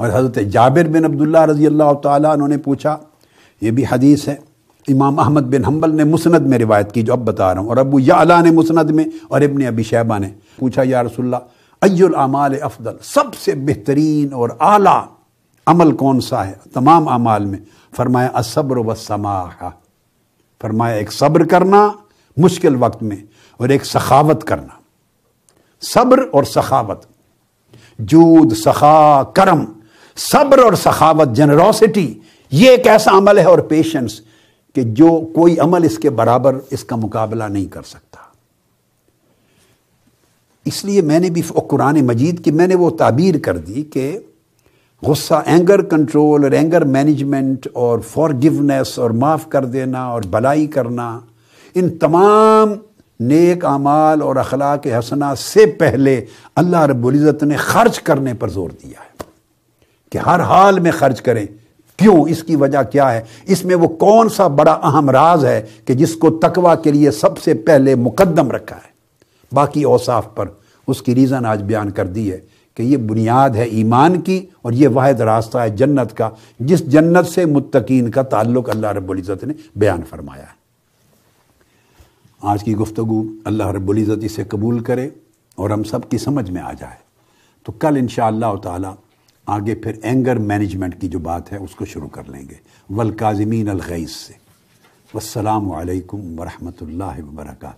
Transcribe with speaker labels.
Speaker 1: और हज़रत जाबिर बिन अब्दुल्ला रज़ी अल्लाह तु पूछा ये भी हदीस है इमाम अहमद बिन हम्बल ने मुसनद में रिवायत की जो अब बता रहा हूँ और अबू याला ने मुसनद में और इबन अबी शैबा ने पूछा या रसुल्ला अय्युलमाल अफदल सबसे बेहतरीन और आला अमल कौन सा है तमाम अमाल में फरमाया असब्र वसमाहा फरमाया एक सब्र करना मुश्किल वक्त में और एक सखावत करना सब्र और सखावत जूद सखा करम सब्र और सखावत जनरोसिटी ये एक ऐसा अमल है और पेशेंस कि जो कोई अमल इसके बराबर इसका मुकाबला नहीं कर सकता इसलिए मैंने भी कुरान मजीद की मैंने वो ताबीर कर दी कि गुस्सा एंगर कंट्रोल और एंगर मैनेजमेंट और फॉरगिवनेस और माफ़ कर देना और भलाई करना इन तमाम नेक अमाल और अखलाक हसना से पहले अल्लाह रब्ज़त ने खर्च करने पर जोर दिया है कि हर हाल में खर्च करें क्यों इसकी वजह क्या है इसमें वो कौन सा बड़ा अहम राज है कि जिसको तकवा के लिए सबसे पहले मुकदम रखा है बाकी औसाफ पर उसकी रीज़न आज बयान कर दी है कि ये बुनियाद है ईमान की और ये वाद रास्ता है जन्नत का जिस जन्नत से मुतकीन का ताल्लुक अल्लाह रबुल्ज़त ने बयान फरमाया है आज की गुफ्तु अल्लाह रबुल्ज़त इसे कबूल करे और हम सब की समझ में आ जाए तो कल इन शाह आगे फिर एंगर मैनेजमेंट की जो बात है उसको शुरू कर लेंगे वलकाजमीन अलगैस से वालकम वरहमल वर्का